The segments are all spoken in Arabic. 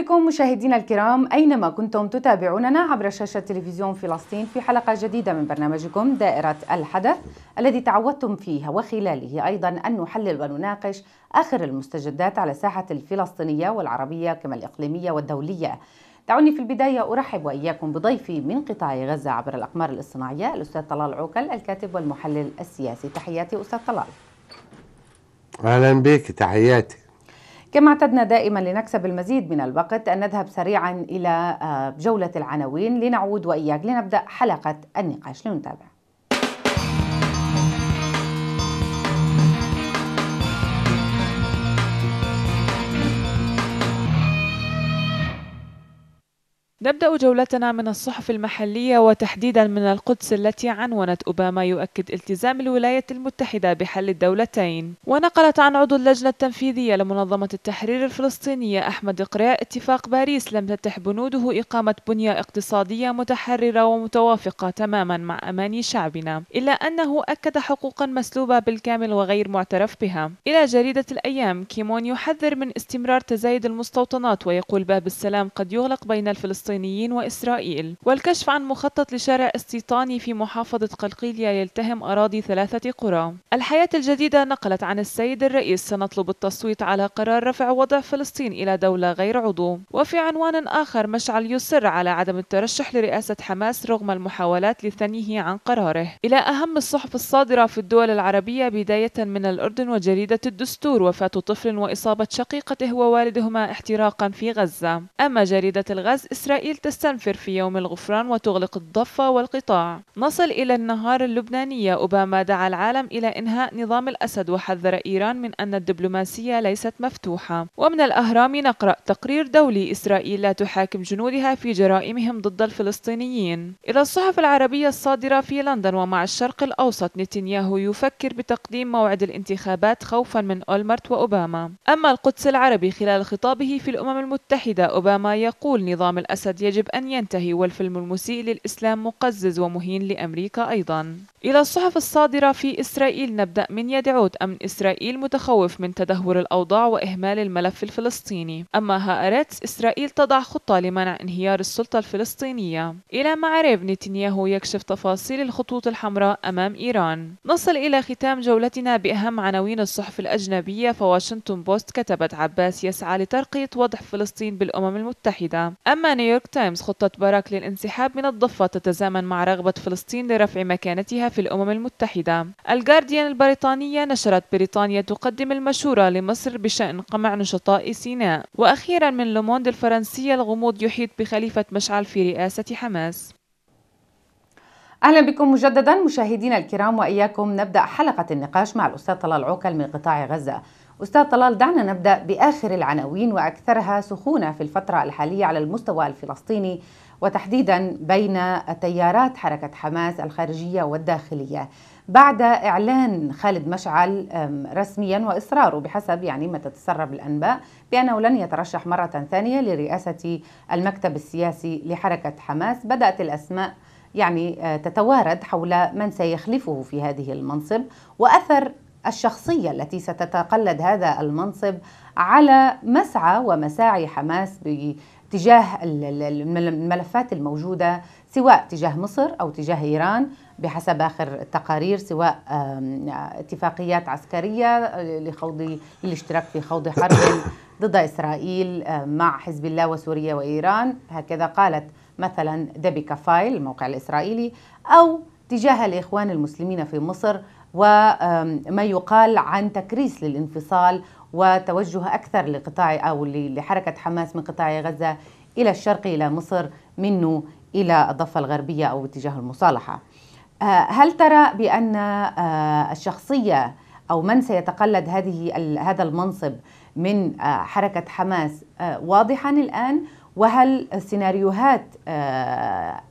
بكم مشاهدينا الكرام أينما كنتم تتابعوننا عبر شاشة تلفزيون فلسطين في حلقة جديدة من برنامجكم دائرة الحدث الذي تعودتم فيها وخلاله أيضا أن نحلل ونناقش آخر المستجدات على الساحة الفلسطينية والعربية كما الإقليمية والدولية دعوني في البداية أرحب وإياكم بضيفي من قطاع غزة عبر الأقمار الاصطناعية الأستاذ طلال عوكل الكاتب والمحلل السياسي تحياتي أستاذ طلال أهلا بك تحياتي كما اعتدنا دائما لنكسب المزيد من الوقت أن نذهب سريعا إلى آه، جولة العناوين لنعود وإياك لنبدأ حلقة النقاش لنتابع نبدأ جولتنا من الصحف المحلية وتحديدا من القدس التي عنونت أوباما يؤكد التزام الولايات المتحدة بحل الدولتين ونقلت عن عضو اللجنة التنفيذية لمنظمة التحرير الفلسطينية أحمد قراء اتفاق باريس لم تتح بنوده إقامة بنية اقتصادية متحررة ومتوافقة تماما مع أماني شعبنا إلا أنه أكد حقوقا مسلوبة بالكامل وغير معترف بها إلى جريدة الأيام كيمون يحذر من استمرار تزايد المستوطنات ويقول باب السلام قد يغلق بين الفلسطينيين الفلسطينيين وإسرائيل والكشف عن مخطط لشارع استيطاني في محافظة قلقيلية يلتهم أراضي ثلاثة قرى الحياة الجديدة نقلت عن السيد الرئيس سنطلب التصويت على قرار رفع وضع فلسطين إلى دولة غير عضو وفي عنوان آخر مشعل يصر على عدم الترشح لرئاسة حماس رغم المحاولات لثنيه عن قراره إلى أهم الصحف الصادرة في الدول العربية بداية من الأردن وجريدة الدستور وفاة طفل وإصابة شقيقته ووالدهما احتراقا في غزة أما جريدة الغاز إسرائيل إسرائيل تستنفر في يوم الغفران وتغلق الضفة والقطاع نصل إلى النهار اللبنانية أوباما دعا العالم إلى إنهاء نظام الأسد وحذر إيران من أن الدبلوماسية ليست مفتوحة ومن الأهرام نقرأ تقرير دولي إسرائيل لا تحاكم جنودها في جرائمهم ضد الفلسطينيين إلى الصحف العربية الصادرة في لندن ومع الشرق الأوسط نتنياهو يفكر بتقديم موعد الانتخابات خوفا من أولمرت وأوباما أما القدس العربي خلال خطابه في الأمم المتحدة أوباما يقول نظام الأسد الأسد يجب أن ينتهي والفيلم المسيء للإسلام مقزز ومهين لأمريكا أيضا إلى الصحف الصادرة في إسرائيل نبدأ من يدعوت أمن إسرائيل متخوف من تدهور الأوضاع وإهمال الملف الفلسطيني أما هآرتس إسرائيل تضع خطة لمنع انهيار السلطة الفلسطينية إلى معرف نتنياهو يكشف تفاصيل الخطوط الحمراء أمام إيران نصل إلى ختام جولتنا بأهم عناوين الصحف الأجنبية فواشنطن بوست كتبت عباس يسعى لترقية وضع فلسطين بالأمم المتحدة أما نيويورك نيويورك تايمز خطة باراك للانسحاب من الضفة تتزامن مع رغبة فلسطين لرفع مكانتها في الأمم المتحدة الجارديان البريطانية نشرت بريطانيا تقدم المشورة لمصر بشأن قمع نشطاء سيناء وأخيرا من لوموند الفرنسية الغموض يحيط بخليفة مشعل في رئاسة حماس اهلا بكم مجددا مشاهدينا الكرام واياكم نبدا حلقه النقاش مع الاستاذ طلال عوكل من قطاع غزه أستاذ طلال دعنا نبدأ بآخر العناوين وأكثرها سخونة في الفترة الحالية على المستوى الفلسطيني وتحديدا بين تيارات حركة حماس الخارجية والداخلية بعد إعلان خالد مشعل رسميا وإصراره بحسب يعني ما تتسرب الأنباء بأنه لن يترشح مرة ثانية لرئاسة المكتب السياسي لحركة حماس بدأت الأسماء يعني آه، تتوارد حول من سيخلفه في هذه المنصب وأثر الشخصية التي ستتقلد هذا المنصب على مسعى ومساعي حماس باتجاه الملفات الموجوده سواء تجاه مصر او تجاه ايران بحسب اخر التقارير سواء اتفاقيات عسكريه لخوض للاشتراك في خوض حرب ضد اسرائيل مع حزب الله وسوريا وايران هكذا قالت مثلا دبي كفايل الموقع الاسرائيلي او تجاه الاخوان المسلمين في مصر وما يقال عن تكريس للانفصال وتوجه أكثر لقطاع أو لحركة حماس من قطاع غزة إلى الشرق إلى مصر منه إلى الضفة الغربية أو اتجاه المصالحة آه، هل ترى بأن آه، الشخصية أو من سيتقلد هذه هذا المنصب من آه، حركة حماس واضحا الآن وهل سيناريوهات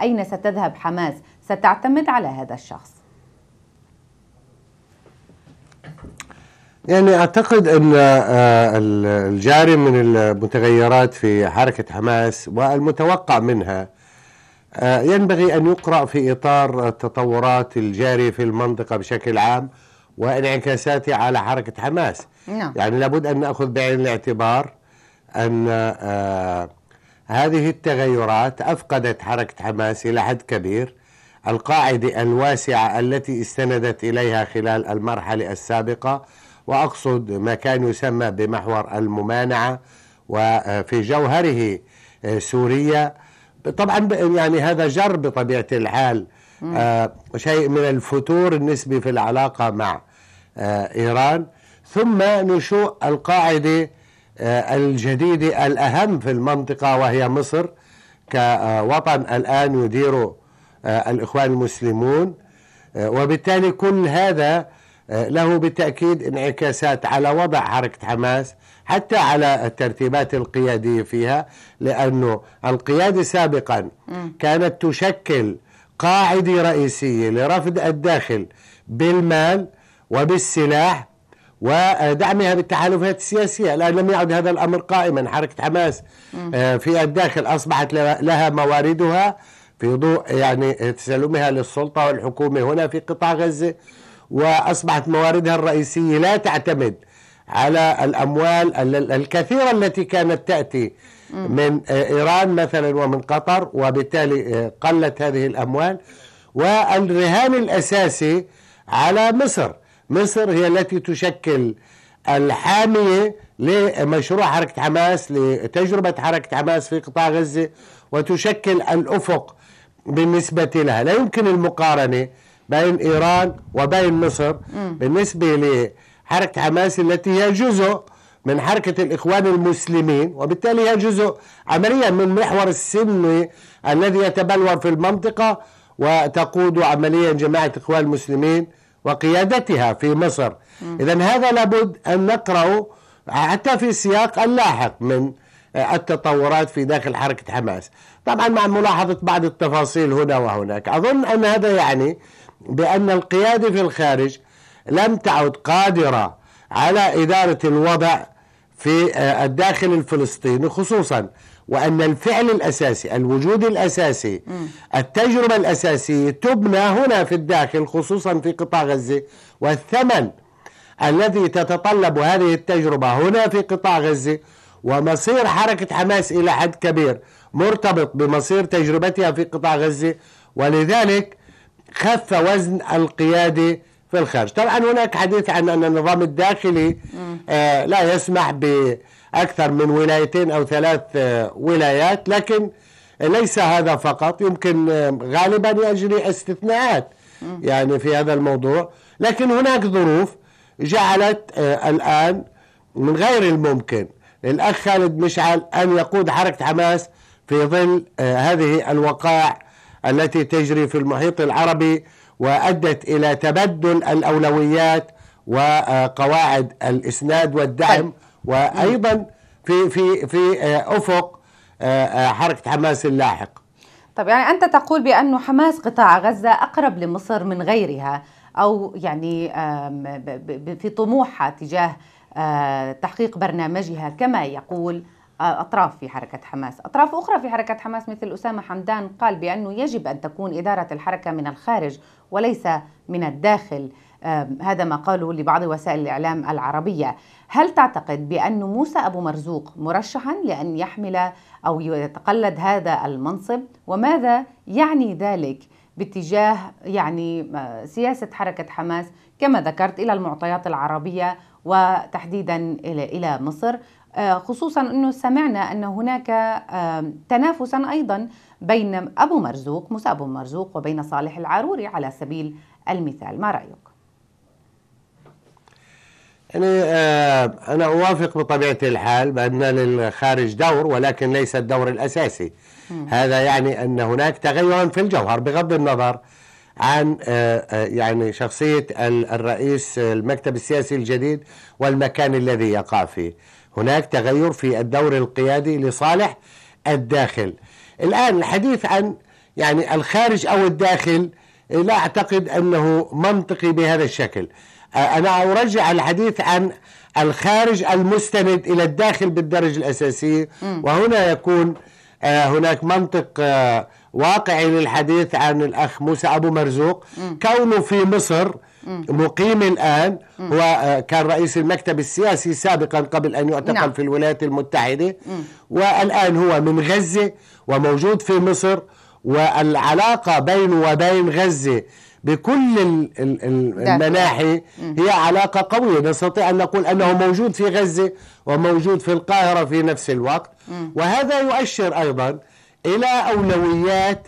أين ستذهب حماس ستعتمد على هذا الشخص؟ يعني اعتقد ان آه، الجاري من المتغيرات في حركه حماس والمتوقع منها آه، ينبغي ان يقرا في اطار التطورات الجاريه في المنطقه بشكل عام وانعكاساتها على حركه حماس. نعم. يعني لابد ان ناخذ بعين الاعتبار ان آه، هذه التغيرات افقدت حركه حماس الى حد كبير القاعده الواسعه التي استندت اليها خلال المرحله السابقه وأقصد ما كان يسمى بمحور الممانعة وفي جوهره آه، سوريا طبعا يعني هذا جر بطبيعة الحال آه، شيء من الفتور النسبي في العلاقة مع آه، إيران ثم نشوء القاعدة الجديدة الأهم في المنطقة وهي مصر كوطن الآن يديره الإخوان المسلمون وبالتالي كل هذا آه، له بالتأكيد انعكاسات على وضع حركة حماس حتى على الترتيبات القيادية فيها لأنه القيادة سابقا كانت تشكل قاعدة رئيسية لرفض الداخل بالمال وبالسلاح ودعمها بالتحالفات السياسية الآن لم يعد هذا الأمر قائما حركة حماس آه، في الداخل أصبحت لها مواردها في ضوء يعني تسلمها للسلطة والحكومة هنا في قطاع غزة واصبحت مواردها الرئيسيه لا تعتمد على الاموال الكثيره التي كانت تاتي من آه، ايران مثلا ومن قطر وبالتالي آه، قلت هذه الاموال والرهان الاساسي على مصر مصر هي التي تشكل الحاميه لمشروع حركه حماس لتجربه حركه حماس في قطاع غزه وتشكل الافق بالنسبه لها لا يمكن المقارنه بين إيران وبين مصر بالنسبة لحركة حماس التي هي جزء من حركة الإخوان المسلمين وبالتالي هي جزء عمليا من محور السلمي الذي يتبلور في المنطقة وتقود عمليا جماعة إخوان المسلمين وقيادتها في مصر إذا هذا لابد أن نقرأه حتى في السياق اللاحق من التطورات في داخل حركة حماس طبعا مع ملاحظة بعض التفاصيل هنا وهناك أظن أن هذا يعني بأن القيادة في الخارج لم تعد قادرة على إدارة الوضع في آه، الداخل الفلسطيني خصوصا وأن الفعل الأساسي الوجود الأساسي التجربة الأساسية تبنى هنا في الداخل خصوصا في قطاع غزة والثمن الذي تتطلب هذه التجربة هنا في قطاع غزة ومصير حركة حماس إلى حد كبير مرتبط بمصير تجربتها في قطاع غزة ولذلك خف وزن القيادة في الخارج طبعا هناك حديث عن أن النظام الداخلي آه، لا يسمح بأكثر من ولايتين أو ثلاث آه، ولايات لكن ليس هذا فقط يمكن آه، غالبا يجري استثناءات يعني في هذا الموضوع لكن هناك ظروف جعلت الآن من غير الممكن للأخ خالد مشعل أن يقود حركة حماس في ظل هذه الوقائع التي تجري في المحيط العربي وادت الى تبدل الاولويات وقواعد الاسناد والدعم طيب. وايضا في في في آه، افق آه، آه، حركه حماس اللاحق. طب يعني انت تقول بانه حماس قطاع غزه اقرب لمصر من غيرها او يعني في طموحها تجاه تحقيق برنامجها كما يقول أطراف في حركة حماس أطراف أخرى في حركة حماس مثل أسامة حمدان قال بأنه يجب أن تكون إدارة الحركة من الخارج وليس من الداخل هذا ما قاله لبعض وسائل الإعلام العربية هل تعتقد بأن موسى أبو مرزوق مرشحا لأن يحمل أو يتقلد هذا المنصب وماذا يعني ذلك باتجاه يعني آه، سياسة حركة حماس كما ذكرت إلى المعطيات العربية وتحديدا إلى مصر آه، خصوصا انه سمعنا ان هناك آه، تنافسا ايضا بين ابو مرزوق موسى ابو مرزوق وبين صالح العاروري على سبيل المثال ما رايك يعني آه، أنا أوافق بطبيعة الحال بأن للخارج دور ولكن ليس الدور الأساسي هذا يعني أن هناك تغيرا في الجوهر بغض النظر عن يعني شخصية الرئيس المكتب السياسي الجديد والمكان الذي يقع فيه هناك تغير في الدور القيادي لصالح الداخل الآن الحديث عن يعني الخارج أو الداخل لا أعتقد أنه منطقي بهذا الشكل أنا أرجع الحديث عن الخارج المستند إلى الداخل بالدرجة الأساسية وهنا يكون آه، هناك منطق آه، واقعي للحديث عن الأخ موسى أبو مرزوق كونه في مصر مقيم الآن هو آه، كان رئيس المكتب السياسي سابقا قبل أن يعتقل نعم. في الولايات المتحدة والآن هو من غزة وموجود في مصر والعلاقة بينه وبين غزة بكل المناحي هي علاقة قوية نستطيع أن نقول أنه موجود في غزة وموجود في القاهرة في نفس الوقت وهذا يؤشر أيضا إلى أولويات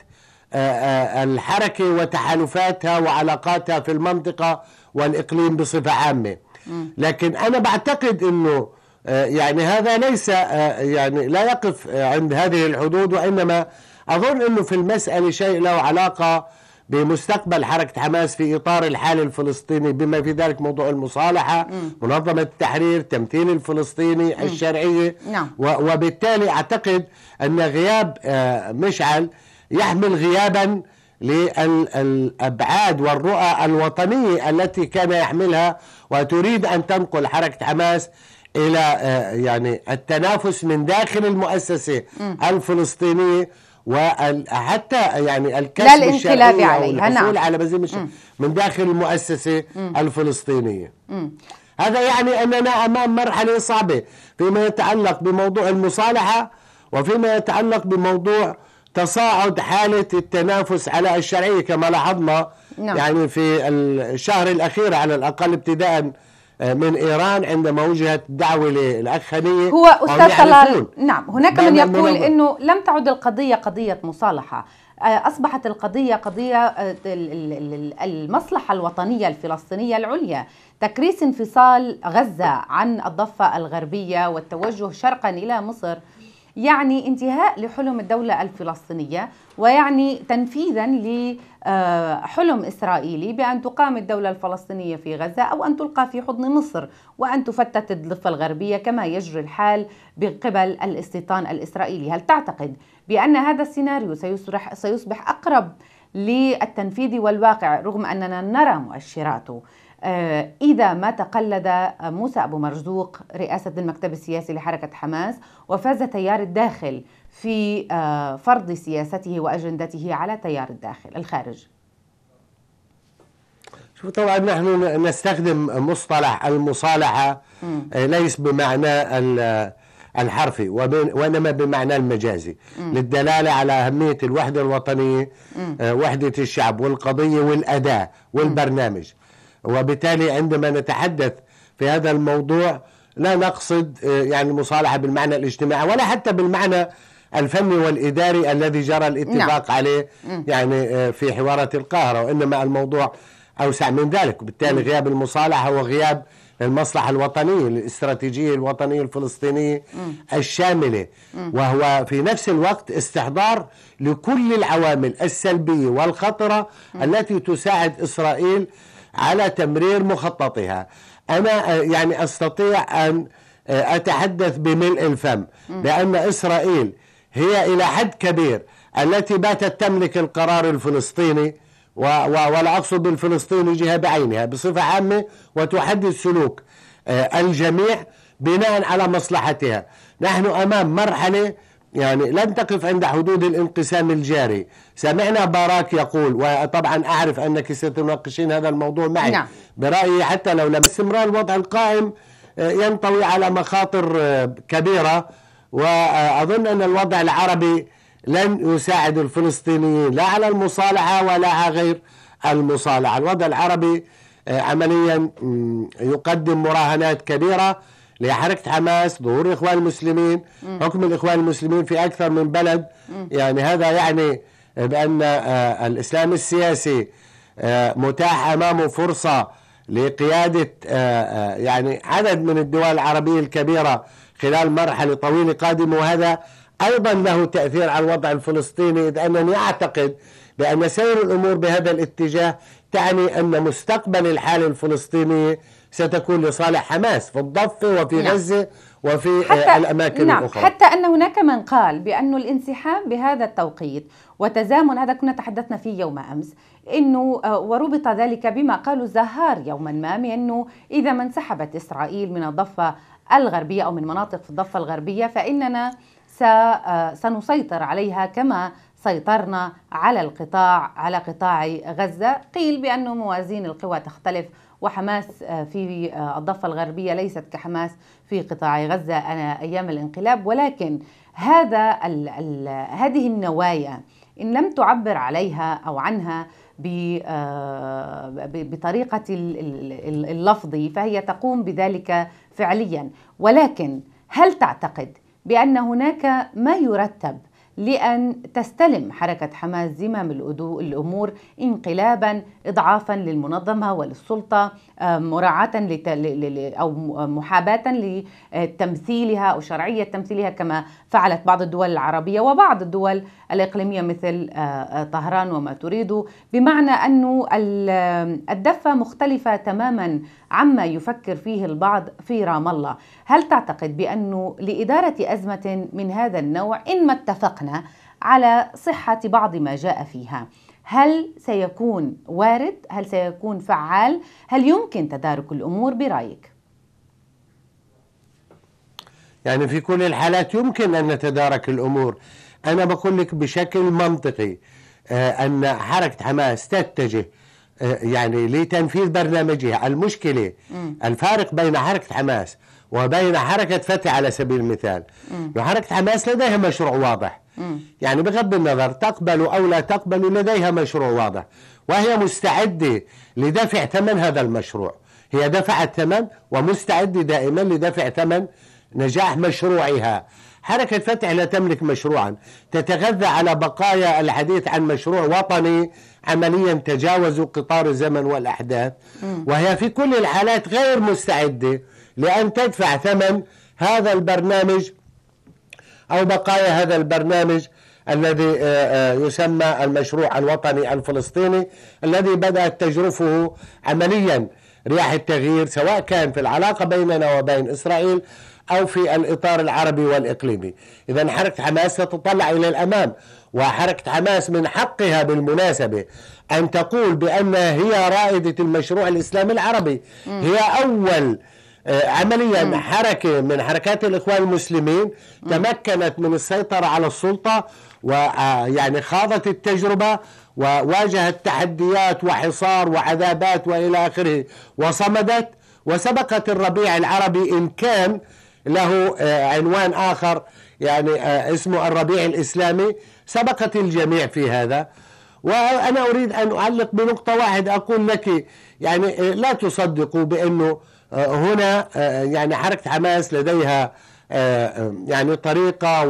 الحركة وتحالفاتها وعلاقاتها في المنطقة والإقليم بصفة عامة لكن أنا بعتقد أنه آه، يعني هذا ليس آه، يعني لا يقف عند هذه الحدود وإنما أظن أنه في المسألة شيء له علاقة بمستقبل حركة حماس في إطار الحال الفلسطيني بما في ذلك موضوع المصالحة م. منظمة التحرير تمثيل الفلسطيني م. الشرعية نعم. وبالتالي أعتقد أن غياب آه، مشعل يحمل غيابا للابعاد والرؤى الوطنيه التي كان يحملها وتريد ان تنقل حركه حماس الى آه، يعني التنافس من داخل المؤسسه م. الفلسطينيه وحتى يعني الكسب الانقلاب عليها نعم. على مش من داخل المؤسسه م. الفلسطينيه م. هذا يعني اننا امام مرحله صعبه فيما يتعلق بموضوع المصالحه وفيما يتعلق بموضوع تصاعد حالة التنافس على الشرعية كما لاحظنا نعم. يعني في الشهر الأخير على الأقل ابتداء آه، من إيران عندما وجهت دعوة للأخ خليل هو أستاذ طلال نعم هناك من يقول أنه لم تعد القضية قضية مصالحة آه، أصبحت القضية قضية آه، المصلحة الوطنية الفلسطينية العليا تكريس انفصال غزة عن الضفة الغربية والتوجه شرقا إلى مصر يعني انتهاء لحلم الدولة الفلسطينية ويعني تنفيذا لحلم آه، إسرائيلي بأن تقام الدولة الفلسطينية في غزة أو أن تلقى في حضن مصر وأن تفتت الضفة الغربية كما يجري الحال بقبل الاستيطان الإسرائيلي هل تعتقد بأن هذا السيناريو سيصبح, سيصبح أقرب للتنفيذ والواقع رغم أننا نرى مؤشراته آه، إذا ما تقلد موسى أبو مرزوق رئاسة المكتب السياسي لحركة حماس وفاز تيار الداخل في آه، فرض سياسته وأجندته على تيار الداخل الخارج شوف طبعا نحن نستخدم مصطلح المصالحة آه، ليس بمعنى الحرفي وانما بمعنى المجازي للدلاله على اهميه الوحده الوطنيه وحده الشعب والقضيه والاداه والبرنامج وبالتالي عندما نتحدث في هذا الموضوع لا نقصد آه، يعني المصالحه بالمعنى الاجتماعي ولا حتى بالمعنى الفني والاداري الذي جرى الاتفاق نعم. عليه يعني آه، في حوارة القاهره وانما الموضوع اوسع من ذلك وبالتالي غياب المصالحه هو غياب المصلحة الوطنية الاستراتيجية الوطنية الفلسطينية م. الشاملة م. وهو في نفس الوقت استحضار لكل العوامل السلبية والخطرة م. التي تساعد إسرائيل على تمرير مخططها أنا آه، يعني أستطيع أن آه، أتحدث بملء الفم لأن إسرائيل هي إلى حد كبير التي باتت تملك القرار الفلسطيني ولا أقصد الفلسطيني جهة بعينها بصفة عامة وتحدد سلوك آه، الجميع بناء على مصلحتها نحن أمام مرحلة يعني لن تقف عند حدود الانقسام الجاري سمعنا باراك يقول وطبعا أعرف أنك ستناقشين هذا الموضوع معي نعم. برأيي حتى لو لم استمرار الوضع القائم آه، ينطوي على مخاطر آه، كبيرة وأظن أن الوضع العربي لن يساعد الفلسطينيين لا على المصالحة ولا على غير المصالحة الوضع العربي آه، عمليا يقدم مراهنات كبيرة لحركه حماس ظهور الاخوان المسلمين م. حكم الاخوان المسلمين في اكثر من بلد م. يعني هذا يعني بان آه، الاسلام السياسي آه، متاح امامه فرصه لقياده آه، يعني عدد من الدول العربيه الكبيره خلال مرحله طويله قادمه وهذا ايضا له تاثير على الوضع الفلسطيني اذ انني اعتقد بان سير الامور بهذا الاتجاه تعني ان مستقبل الحاله الفلسطينيه ستكون لصالح حماس في الضفة وفي نعم. غزة وفي آه، حتى الأماكن نعم الأخرى حتى أن هناك من قال بأن الانسحاب بهذا التوقيت وتزامن هذا كنا تحدثنا فيه يوم أمس أنه آه، وربط ذلك بما قاله زهار يوما ما بأنه إذا ما انسحبت إسرائيل من الضفة الغربية أو من مناطق في الضفة الغربية فإننا آه، سنسيطر عليها كما سيطرنا على القطاع على قطاع غزة قيل بأن موازين القوى تختلف وحماس آه، في آه، الضفة الغربية ليست كحماس في قطاع غزة أنا أيام الانقلاب ولكن هذا الـ الـ هذه النوايا إن لم تعبر عليها أو عنها بطريقة اللفظ فهي تقوم بذلك فعليا ولكن هل تعتقد بأن هناك ما يرتب لأن تستلم حركة حماس زمام الأمور انقلابا إضعافا للمنظمة وللسلطة مراعاة أو محاباة لتمثيلها أو شرعية تمثيلها كما فعلت بعض الدول العربية وبعض الدول الإقليمية مثل آه، آه، طهران وما تريد بمعنى أن الدفة مختلفة تماما عما يفكر فيه البعض في رام الله هل تعتقد بأنه لإدارة أزمة من هذا النوع إن ما اتفقنا على صحة بعض ما جاء فيها هل سيكون وارد؟ هل سيكون فعال؟ هل يمكن تدارك الأمور برأيك؟ يعني في كل الحالات يمكن أن نتدارك الأمور أنا بقول لك بشكل منطقي آه، أن حركة حماس تتجه آه، يعني لتنفيذ برنامجها المشكلة الفارق بين حركة حماس وبين حركة فتح على سبيل المثال م. وحركة حماس لديها مشروع واضح م. يعني بغض النظر تقبل أو لا تقبل لديها مشروع واضح وهي مستعدة لدفع ثمن هذا المشروع هي دفعت ثمن ومستعدة دائما لدفع ثمن نجاح مشروعها حركة فتح لا تملك مشروعا تتغذى على بقايا الحديث عن مشروع وطني عمليا تجاوزوا قطار الزمن والأحداث م. وهي في كل الحالات غير مستعدة لأن تدفع ثمن هذا البرنامج أو بقايا هذا البرنامج الذي آه، آه، يسمى المشروع الوطني الفلسطيني الذي بدأت تجرفه عمليا رياح التغيير سواء كان في العلاقة بيننا وبين إسرائيل أو في الإطار العربي والإقليمي إذا حركة حماس تتطلع إلى الأمام وحركة حماس من حقها بالمناسبة أن تقول بأنها هي رائدة المشروع الإسلامي العربي هي أول آه، عمليا حركة من حركات الإخوان المسلمين تمكنت من السيطرة على السلطة ويعني آه، خاضت التجربة وواجهت تحديات وحصار وعذابات وإلى آخره وصمدت وسبقت الربيع العربي إن كان له آه، عنوان آخر يعني اسمه الربيع الإسلامي سبقت الجميع في هذا وأنا أريد أن أعلق بنقطة واحدة أقول لك يعني لا تصدقوا بأنه آه، هنا آه، يعني حركة حماس لديها آه، يعني طريقة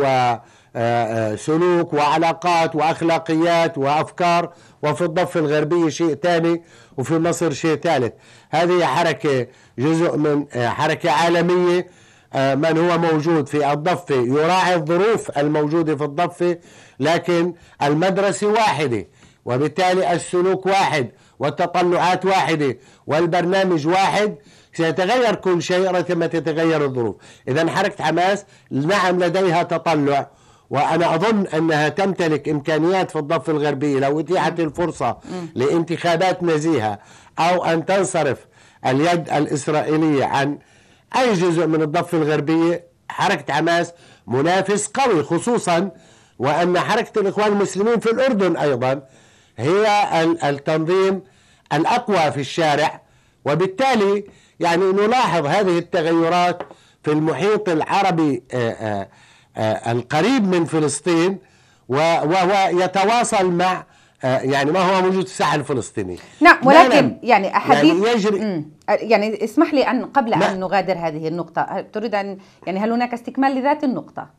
وسلوك وعلاقات وأخلاقيات وأفكار وفي الضفة الغربية شيء ثاني وفي مصر شيء ثالث هذه حركة جزء من حركة عالمية من هو موجود في الضفة يراعي الظروف الموجودة في الضفة لكن المدرسة واحدة وبالتالي السلوك واحد والتطلعات واحدة والبرنامج واحد سيتغير كل شيء رثما تتغير الظروف إذا حركة حماس نعم لديها تطلع وأنا أظن أنها تمتلك إمكانيات في الضفة الغربية لو أتيحت الفرصة لانتخابات نزيهة أو أن تنصرف اليد الإسرائيلية عن أي جزء من الضفة الغربية حركة حماس منافس قوي خصوصا وأن حركة الإخوان المسلمين في الأردن أيضا هي التنظيم الأقوى في الشارع وبالتالي يعني نلاحظ هذه التغيرات في المحيط العربي آه، آه، آه، القريب من فلسطين وهو يتواصل مع يعني ما هو موجود في الساحه الفلسطينيه نعم ولكن يعني احاديث يعني يجري يعني اسمح لي ان قبل ان نغادر هذه النقطه تريد ان يعني هل هناك استكمال لذات النقطه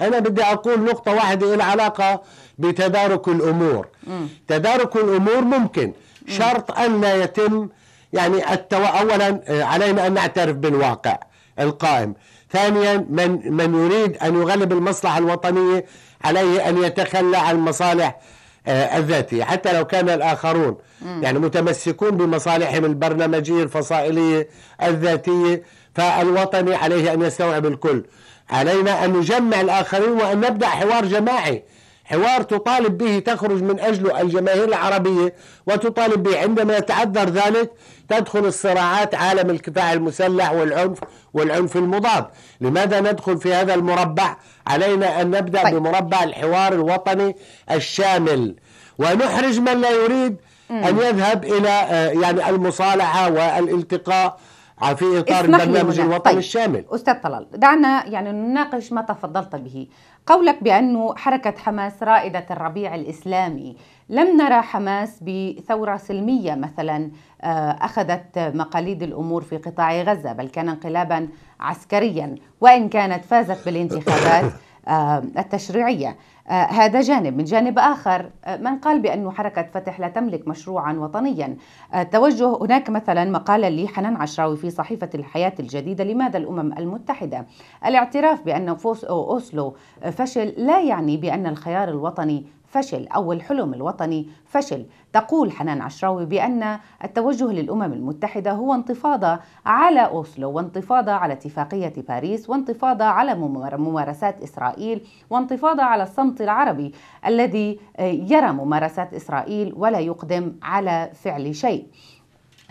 انا بدي اقول نقطه واحده لها علاقه بتدارك الامور م. تدارك الامور ممكن شرط ان لا يتم يعني التو... أولا آه، علينا أن نعترف بالواقع القائم ثانيا من, من يريد أن يغلب المصلحة الوطنية عليه أن يتخلى عن المصالح آه، الذاتية حتى لو كان الآخرون م. يعني متمسكون بمصالحهم البرنامجية الفصائلية الذاتية فالوطني عليه أن يستوعب الكل علينا أن نجمع الآخرين وأن نبدأ حوار جماعي حوار تطالب به تخرج من أجله الجماهير العربية وتطالب به عندما يتعذر ذلك تدخل الصراعات عالم القطاع المسلح والعنف والعنف المضاد لماذا ندخل في هذا المربع علينا أن نبدأ طيب. بمربع الحوار الوطني الشامل ونحرج من لا يريد أن يذهب إلى آه، يعني المصالحة والالتقاء في اطار البرنامج الوطني طيب. الشامل استاذ طلال دعنا يعني نناقش ما تفضلت به قولك بانه حركه حماس رائده الربيع الاسلامي لم نرى حماس بثوره سلميه مثلا آه، اخذت مقاليد الامور في قطاع غزه بل كان انقلابا عسكريا وان كانت فازت بالانتخابات آه، التشريعيه آه، هذا جانب من جانب آخر آه، من قال بأن حركة فتح لا تملك مشروعا وطنيا آه، توجه هناك مثلا لي لحنان عشراوي في صحيفة الحياة الجديدة لماذا الأمم المتحدة الاعتراف بأن أوسلو فشل لا يعني بأن الخيار الوطني فشل أو الحلم الوطني فشل تقول حنان عشراوي بأن التوجه للأمم المتحدة هو انتفاضة على أوسلو وانتفاضة على اتفاقية باريس وانتفاضة على ممارسات إسرائيل وانتفاضة على الصمت العربي الذي يرى ممارسات إسرائيل ولا يقدم على فعل شيء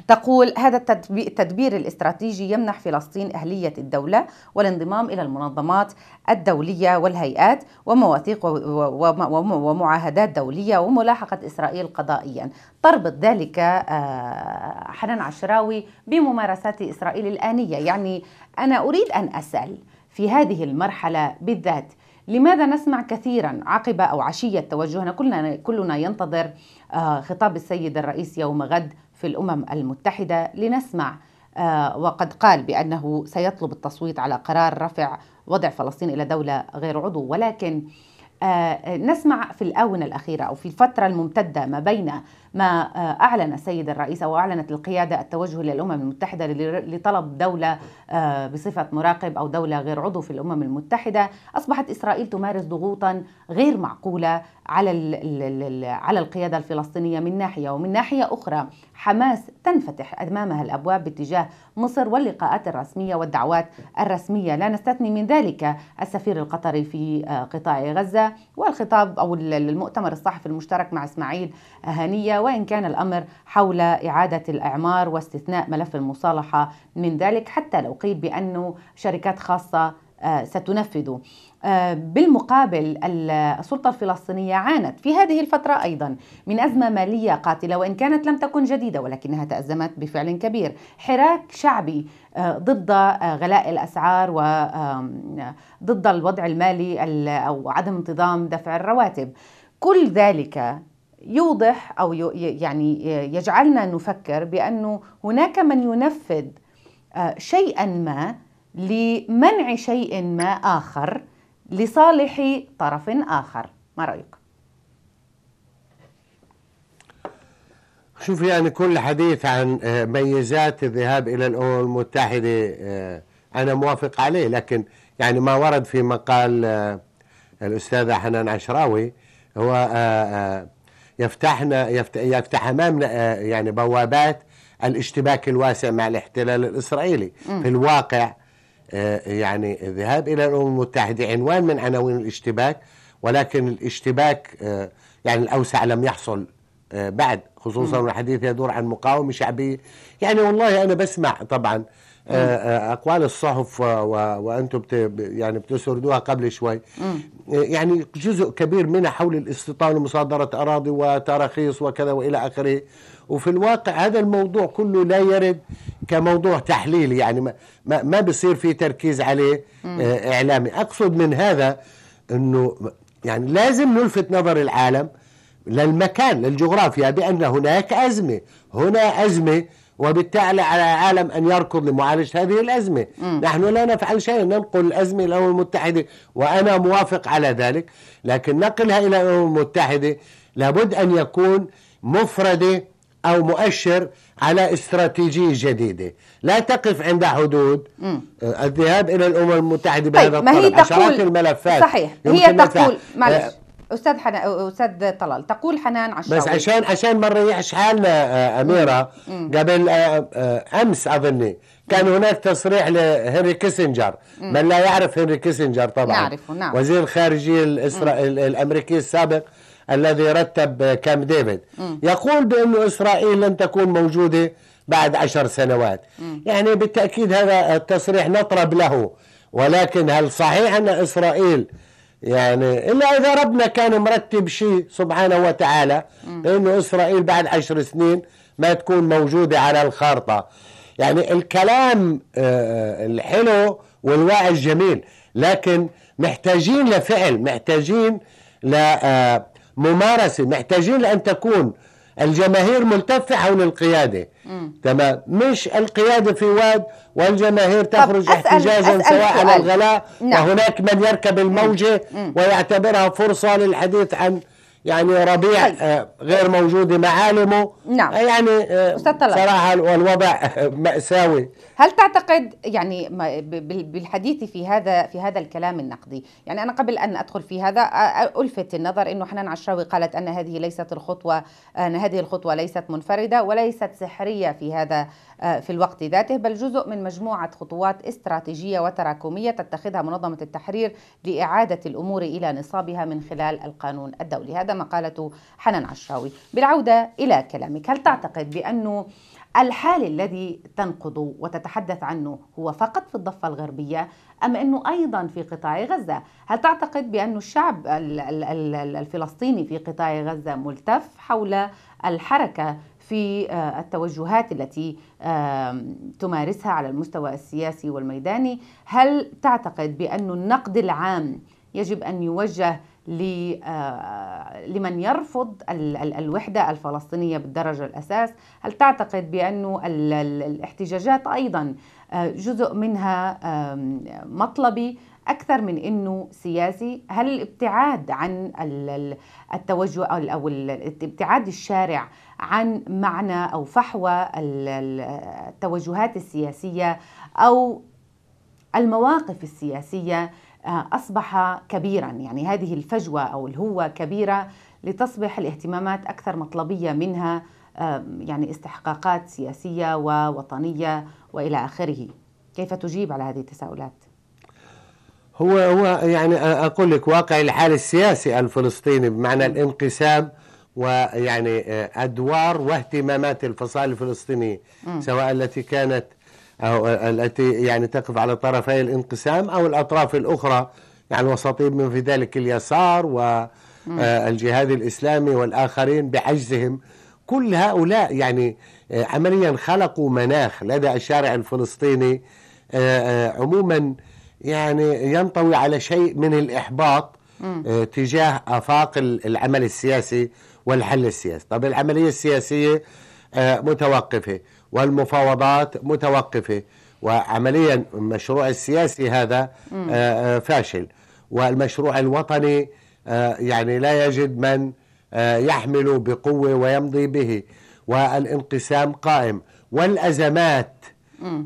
تقول هذا التدبير الاستراتيجي يمنح فلسطين أهلية الدولة والانضمام إلى المنظمات الدولية والهيئات ومواثيق ومعاهدات دولية وملاحقة إسرائيل قضائيا تربط ذلك آه، حنان عشراوي بممارسات إسرائيل الآنية يعني أنا أريد أن أسأل في هذه المرحلة بالذات لماذا نسمع كثيرا عقب أو عشية توجهنا كلنا, كلنا ينتظر آه، خطاب السيد الرئيس يوم غد في الأمم المتحدة لنسمع آه، وقد قال بأنه سيطلب التصويت على قرار رفع وضع فلسطين إلى دولة غير عضو ولكن آه، نسمع في الآونة الأخيرة أو في الفترة الممتدة ما بين ما آه، أعلن السيد الرئيس أو أعلنت القيادة التوجه إلى الأمم المتحدة لطلب دولة بصفة مراقب أو دولة غير عضو في الأمم المتحدة أصبحت إسرائيل تمارس ضغوطا غير معقولة على على القيادة الفلسطينية من ناحية ومن ناحية أخرى حماس تنفتح أمامها الأبواب باتجاه مصر واللقاءات الرسمية والدعوات الرسمية لا نستثني من ذلك السفير القطري في آه، قطاع غزة والخطاب أو المؤتمر الصحفي المشترك مع إسماعيل هنية وإن كان الأمر حول إعادة الإعمار واستثناء ملف المصالحة من ذلك حتى لو قيل بأنه شركات خاصة آه، ستنفذه آه، بالمقابل السلطة الفلسطينية عانت في هذه الفترة أيضا من أزمة مالية قاتلة وإن كانت لم تكن جديدة ولكنها تأزمت بفعل كبير حراك شعبي آه، ضد آه، غلاء الأسعار وضد الوضع المالي أو عدم انتظام دفع الرواتب كل ذلك يوضح أو يعني يجعلنا نفكر بأنه هناك من ينفذ شيئا ما لمنع شيء ما آخر لصالح طرف آخر ما رأيك؟ شوف يعني كل حديث عن آه، ميزات الذهاب إلى الأمم المتحدة آه، أنا موافق عليه لكن يعني ما ورد في مقال آه، الأستاذة حنان عشراوي هو يفتحنا يفتح أمامنا يعني بوابات الاشتباك الواسع مع الاحتلال الإسرائيلي م. في الواقع آه، يعني الذهاب إلى الأمم المتحدة عنوان من عناوين الاشتباك ولكن الاشتباك آه، يعني الأوسع لم يحصل آه، بعد خصوصا والحديث يدور عن مقاومة شعبية يعني والله أنا بسمع طبعا اقوال الصحف وانتم يعني بتسردوها قبل شوي يعني جزء كبير منها حول الاستيطان ومصادره اراضي وتراخيص وكذا والى اخره وفي الواقع هذا الموضوع كله لا يرد كموضوع تحليلي يعني ما, ما, ما بصير في تركيز عليه آه، إعلامي أقصد من هذا أنه يعني لازم نلفت نظر العالم للمكان للجغرافيا بأن هناك أزمة هنا أزمة وبالتالي على العالم أن يركض لمعالجة هذه الأزمة م. نحن لا نفعل شيئا ننقل الأزمة إلى الأمم المتحدة وأنا موافق على ذلك لكن نقلها إلى الأمم المتحدة لابد أن يكون مفردة أو مؤشر على استراتيجية جديدة لا تقف عند حدود مم. آه، الذهاب إلى الأمم المتحدة طيب، بهذا طيب ما هي تقول تقول الملفات آه، صحيح هي تقول معلش استاذ حنا... استاذ طلال تقول حنان عشاوي بس عشان عشان ما نريحش حالنا آه، اميره قبل امس اظني كان هناك تصريح لهنري كيسنجر من لا يعرف هنري كيسنجر طبعا نعرفه نعم وزير الخارجيه الاسرائيلي الامريكي السابق الذي رتب كام ديفيد يقول بأن إسرائيل لن تكون موجودة بعد عشر سنوات م. يعني بالتأكيد هذا التصريح نطرب له ولكن هل صحيح أن إسرائيل يعني إلا إذا ربنا كان مرتب شيء سبحانه وتعالى بأنه إسرائيل بعد عشر سنين ما تكون موجودة على الخارطة يعني الكلام آه، آه، الحلو والواعي الجميل لكن محتاجين لفعل محتاجين ل آه، ممارسه محتاجين لان تكون الجماهير ملتفة حول القيادة تمام مش القيادة في واد والجماهير تخرج احتجاجا سواء على الغلاء نعم. وهناك من يركب الموجة مم. مم. ويعتبرها فرصة للحديث عن يعني ربيع آه، غير موجوده معالمه نعم آه، يعني آه، صراحه والوضع ماساوي هل تعتقد يعني بالحديث في هذا في هذا الكلام النقدي يعني انا قبل ان ادخل في هذا الفت النظر انه حنان عشراوي قالت ان هذه ليست الخطوه ان هذه الخطوه ليست منفرده وليست سحريه في هذا آه، في الوقت ذاته بل جزء من مجموعة خطوات استراتيجية وتراكمية تتخذها منظمة التحرير لإعادة الأمور إلى نصابها من خلال القانون الدولي هذا مقالة حنان عشراوي بالعودة إلى كلامك هل تعتقد بأنه الحال الذي تنقضه وتتحدث عنه هو فقط في الضفة الغربية أم أنه أيضا في قطاع غزة هل تعتقد بأن الشعب الفلسطيني في قطاع غزة ملتف حول الحركة في آه، التوجهات التي تمارسها على المستوى السياسي والميداني هل تعتقد بأن النقد العام يجب أن يوجه آه، لمن يرفض الوحدة الفلسطينية بالدرجة الأساس هل تعتقد بأن الاحتجاجات أيضا آه، جزء منها مطلبي أكثر من أنه سياسي هل الابتعاد عن التوجه أو الابتعاد الشارع عن معنى أو فحوى التوجهات السياسية أو المواقف السياسية آه، أصبح كبيرا يعني هذه الفجوة أو الهوة كبيرة لتصبح الاهتمامات أكثر مطلبية منها يعني استحقاقات سياسية ووطنية وإلى آخره كيف تجيب على هذه التساؤلات؟ هو هو يعني اقول لك واقع الحال السياسي الفلسطيني بمعنى نعم. الانقسام ويعني آه، ادوار واهتمامات الفصائل الفلسطينيه سواء التي كانت او آه، التي يعني تقف على طرفي الانقسام او الاطراف الاخرى يعني وسطين من في ذلك اليسار والجهاد آه، الاسلامي والاخرين بعجزهم كل هؤلاء يعني عمليا خلقوا مناخ لدى الشارع الفلسطيني عموما يعني ينطوي على شيء من الإحباط آه، تجاه آفاق العمل السياسي والحل السياسي طب العملية السياسية آه، متوقفة والمفاوضات متوقفة وعمليا المشروع السياسي هذا آه، فاشل والمشروع الوطني يعني لا يجد من يحمل بقوة ويمضي به والانقسام قائم والأزمات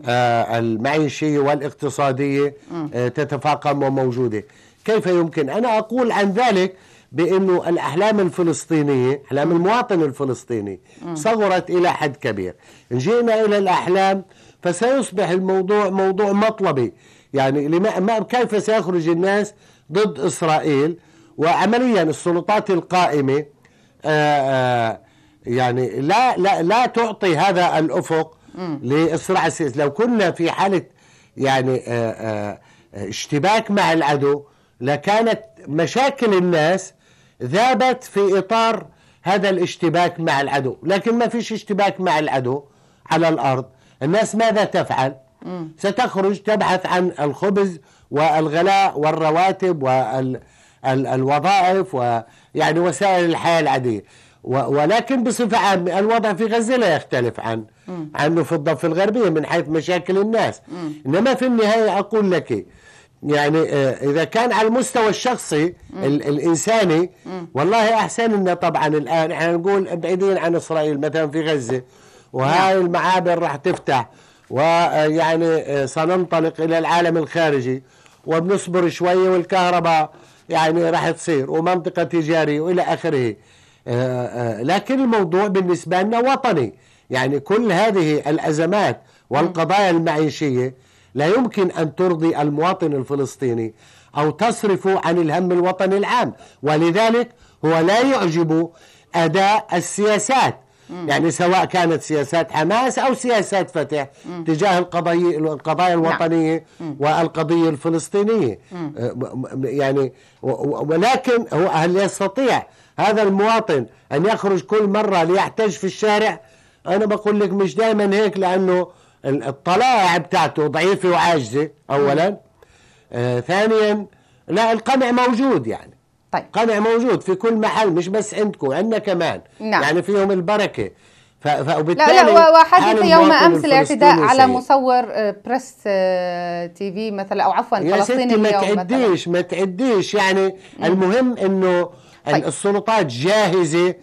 آه، المعيشية والاقتصادية آه، تتفاقم وموجودة كيف يمكن أنا أقول عن ذلك بأنه الأحلام الفلسطينية أحلام المواطن الفلسطيني صغرت إلى حد كبير ان جئنا إلى الأحلام فسيصبح الموضوع موضوع مطلبي يعني لما كيف سيخرج الناس ضد إسرائيل وعمليا السلطات القائمة آآ آه، آآ يعني لا لا لا تعطي هذا الأفق للصراع السياسي لو كنا في حالة يعني آه، آه، اشتباك مع العدو لكانت مشاكل الناس ذابت في إطار هذا الاشتباك مع العدو لكن ما فيش اشتباك مع العدو على الأرض الناس ماذا تفعل ستخرج تبحث عن الخبز والغلاء والرواتب والوظائف ويعني وسائل الحياة العادية ولكن بصفة عامة الوضع في غزة لا يختلف عن عنه في الضفة الغربية من حيث مشاكل الناس م. إنما في النهاية أقول لك يعني آه، إذا كان على المستوى الشخصي الإنساني م. والله أحسن لنا طبعا الآن إحنا نقول بعيدين عن إسرائيل مثلا في غزة وهاي نعم. المعابر راح تفتح ويعني آه، سننطلق إلى العالم الخارجي وبنصبر شوية والكهرباء يعني راح تصير ومنطقة تجارية وإلى آخره آه، آه، لكن الموضوع بالنسبة لنا وطني يعني كل هذه الأزمات والقضايا المعيشية لا يمكن أن ترضي المواطن الفلسطيني أو تصرفه عن الهم الوطني العام ولذلك هو لا يعجب أداء السياسات يعني سواء كانت سياسات حماس او سياسات فتح تجاه القضايا القضايا نعم. الوطنيه والقضيه الفلسطينيه آه، يعني ولكن هو هل يستطيع هذا المواطن أن يخرج كل مرة ليحتج في الشارع أنا بقول لك مش دائما هيك لأنه الطلائع بتاعته ضعيفة وعاجزة أولا آه ثانيا لا القمع موجود يعني طيب. قمع موجود في كل محل مش بس عندكم عندنا كمان نعم. يعني فيهم البركة فبالتالي لا لا وحدث يوم امس الاعتداء على مصور بريس تي في مثلا او عفوا فلسطيني ما تعديش ما تعديش يعني مم. نعم. المهم انه طيب. السلطات جاهزه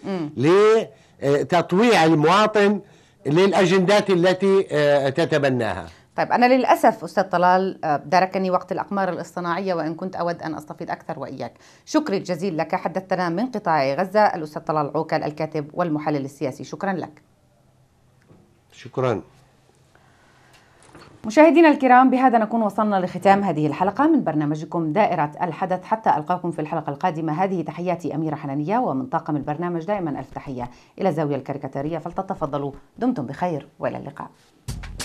لتطويع المواطن للاجندات التي آه، تتبناها طيب أنا للأسف أستاذ طلال آه، داركني وقت الأقمار الاصطناعية وإن كنت أود أن أستفيد أكثر وإياك شكري الجزيل لك حدثتنا من قطاع غزة الأستاذ طلال عوكل الكاتب والمحلل السياسي شكرا لك شكرا مشاهدينا الكرام بهذا نكون وصلنا لختام هذه الحلقة من برنامجكم دائرة الحدث حتى ألقاكم في الحلقة القادمة هذه تحياتي أميرة حنانية ومن طاقم البرنامج دائما ألف تحية إلى الزاوية الكاريكاتيرية فلتتفضلوا دمتم بخير وإلى اللقاء